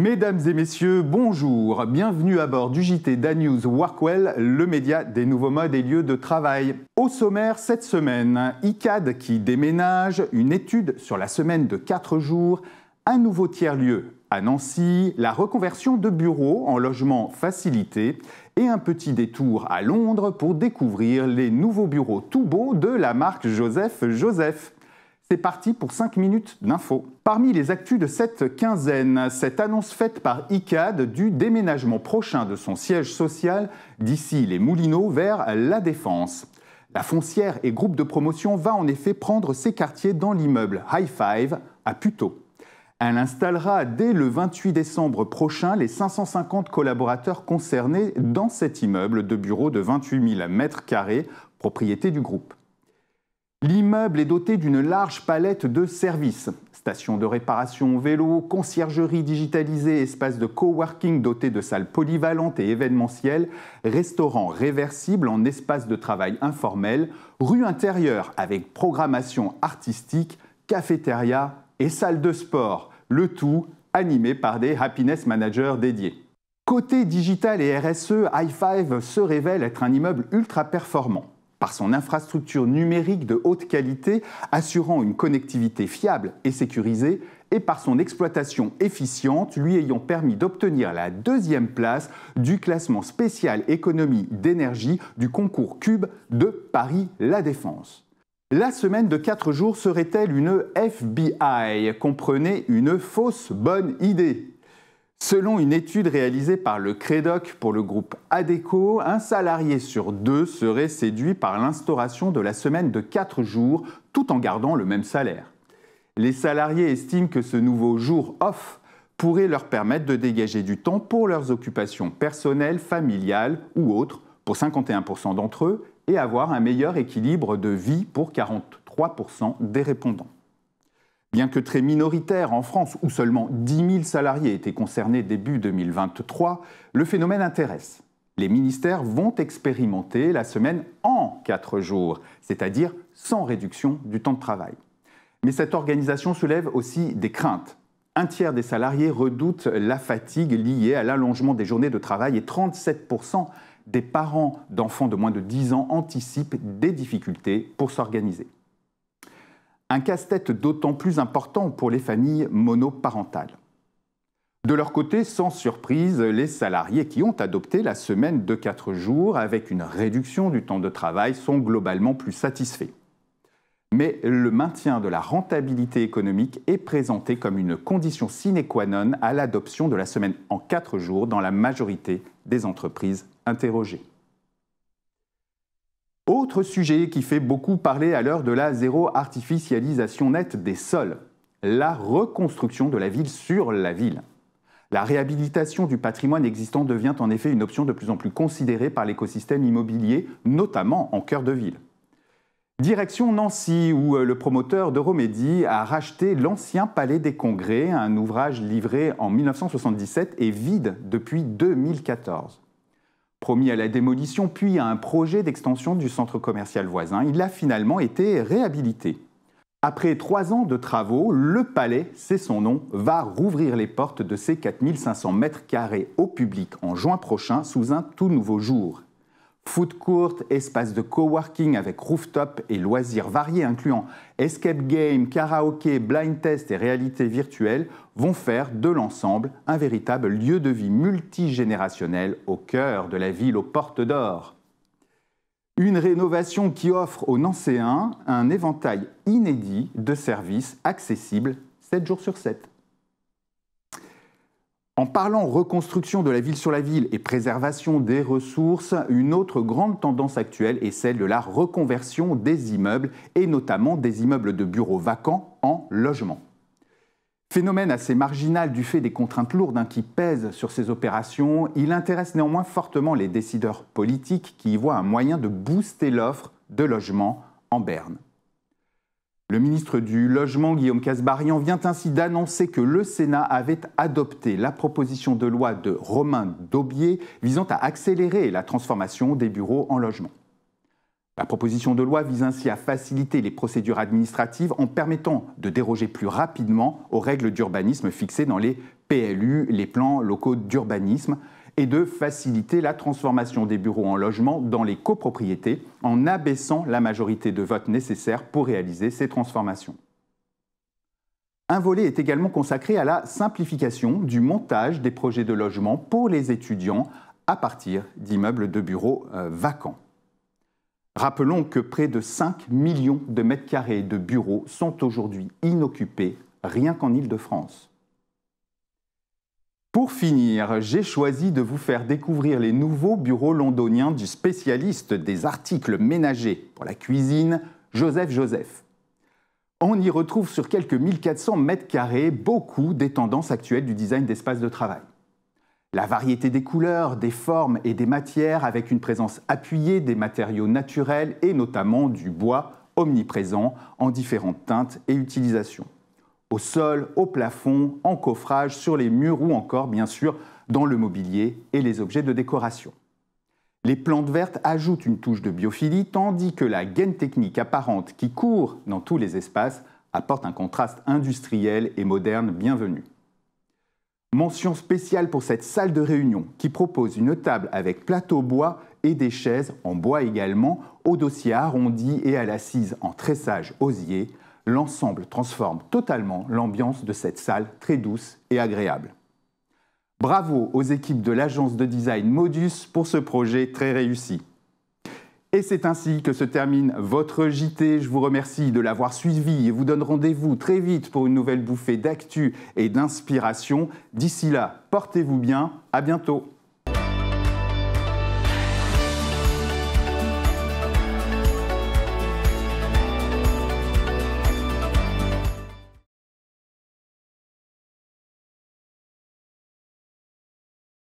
Mesdames et messieurs, bonjour. Bienvenue à bord du JT Danews Workwell, le média des nouveaux modes et lieux de travail. Au sommaire cette semaine, ICAD qui déménage, une étude sur la semaine de 4 jours, un nouveau tiers-lieu à Nancy, la reconversion de bureaux en logements facilités et un petit détour à Londres pour découvrir les nouveaux bureaux tout beaux de la marque Joseph Joseph. C'est parti pour 5 minutes d'info. Parmi les actus de cette quinzaine, cette annonce faite par ICAD du déménagement prochain de son siège social d'ici les Moulineaux vers La Défense. La foncière et groupe de promotion va en effet prendre ses quartiers dans l'immeuble High Five à Puteaux. Elle installera dès le 28 décembre prochain les 550 collaborateurs concernés dans cet immeuble de bureaux de 28 000 m2, propriété du groupe. L'immeuble est doté d'une large palette de services. Stations de réparation vélo, conciergerie digitalisée, espace de coworking doté de salles polyvalentes et événementielles, restaurant réversible en espace de travail informel, rue intérieure avec programmation artistique, cafétéria et salle de sport, le tout animé par des happiness managers dédiés. Côté digital et RSE, i5 se révèle être un immeuble ultra performant par son infrastructure numérique de haute qualité assurant une connectivité fiable et sécurisée et par son exploitation efficiente lui ayant permis d'obtenir la deuxième place du classement spécial économie d'énergie du concours Cube de Paris La Défense. La semaine de 4 jours serait-elle une FBI Comprenez une fausse bonne idée Selon une étude réalisée par le CREDOC pour le groupe ADECO, un salarié sur deux serait séduit par l'instauration de la semaine de 4 jours tout en gardant le même salaire. Les salariés estiment que ce nouveau jour off pourrait leur permettre de dégager du temps pour leurs occupations personnelles, familiales ou autres pour 51% d'entre eux et avoir un meilleur équilibre de vie pour 43% des répondants. Bien que très minoritaire en France, où seulement 10 000 salariés étaient concernés début 2023, le phénomène intéresse. Les ministères vont expérimenter la semaine en quatre jours, c'est-à-dire sans réduction du temps de travail. Mais cette organisation soulève aussi des craintes. Un tiers des salariés redoutent la fatigue liée à l'allongement des journées de travail et 37% des parents d'enfants de moins de 10 ans anticipent des difficultés pour s'organiser un casse-tête d'autant plus important pour les familles monoparentales. De leur côté, sans surprise, les salariés qui ont adopté la semaine de 4 jours avec une réduction du temps de travail sont globalement plus satisfaits. Mais le maintien de la rentabilité économique est présenté comme une condition sine qua non à l'adoption de la semaine en 4 jours dans la majorité des entreprises interrogées. Autre sujet qui fait beaucoup parler à l'heure de la zéro artificialisation nette des sols, la reconstruction de la ville sur la ville. La réhabilitation du patrimoine existant devient en effet une option de plus en plus considérée par l'écosystème immobilier, notamment en cœur de ville. Direction Nancy, où euh, le promoteur de a racheté l'ancien Palais des Congrès, un ouvrage livré en 1977 et vide depuis 2014. Promis à la démolition puis à un projet d'extension du centre commercial voisin, il a finalement été réhabilité. Après trois ans de travaux, le palais, c'est son nom, va rouvrir les portes de ses 4500 mètres carrés au public en juin prochain sous un tout nouveau jour. Food court, espace de coworking avec rooftop et loisirs variés incluant escape game, karaoké, blind test et réalité virtuelle vont faire de l'ensemble un véritable lieu de vie multigénérationnel au cœur de la ville aux portes d'or. Une rénovation qui offre aux Nancéens un éventail inédit de services accessibles 7 jours sur 7. En parlant reconstruction de la ville sur la ville et préservation des ressources, une autre grande tendance actuelle est celle de la reconversion des immeubles et notamment des immeubles de bureaux vacants en logements. Phénomène assez marginal du fait des contraintes lourdes hein, qui pèsent sur ces opérations, il intéresse néanmoins fortement les décideurs politiques qui y voient un moyen de booster l'offre de logements en Berne. Le ministre du Logement, Guillaume Casbarian, vient ainsi d'annoncer que le Sénat avait adopté la proposition de loi de Romain Daubier visant à accélérer la transformation des bureaux en logement. La proposition de loi vise ainsi à faciliter les procédures administratives en permettant de déroger plus rapidement aux règles d'urbanisme fixées dans les PLU, les plans locaux d'urbanisme, et de faciliter la transformation des bureaux en logements dans les copropriétés en abaissant la majorité de vote nécessaire pour réaliser ces transformations. Un volet est également consacré à la simplification du montage des projets de logement pour les étudiants à partir d'immeubles de bureaux euh, vacants. Rappelons que près de 5 millions de mètres carrés de bureaux sont aujourd'hui inoccupés rien qu'en Île-de-France. Pour finir, j'ai choisi de vous faire découvrir les nouveaux bureaux londoniens du spécialiste des articles ménagers pour la cuisine, Joseph Joseph. On y retrouve sur quelques 1400 mètres carrés beaucoup des tendances actuelles du design d'espace de travail. La variété des couleurs, des formes et des matières avec une présence appuyée des matériaux naturels et notamment du bois omniprésent en différentes teintes et utilisations au sol, au plafond, en coffrage, sur les murs ou encore, bien sûr, dans le mobilier et les objets de décoration. Les plantes vertes ajoutent une touche de biophilie, tandis que la gaine technique apparente qui court dans tous les espaces apporte un contraste industriel et moderne bienvenu. Mention spéciale pour cette salle de réunion qui propose une table avec plateau bois et des chaises en bois également, au dossier arrondi et à l'assise en tressage osier, l'ensemble transforme totalement l'ambiance de cette salle très douce et agréable. Bravo aux équipes de l'agence de design Modus pour ce projet très réussi. Et c'est ainsi que se termine votre JT. Je vous remercie de l'avoir suivi et vous donne rendez-vous très vite pour une nouvelle bouffée d'actu et d'inspiration. D'ici là, portez-vous bien. À bientôt.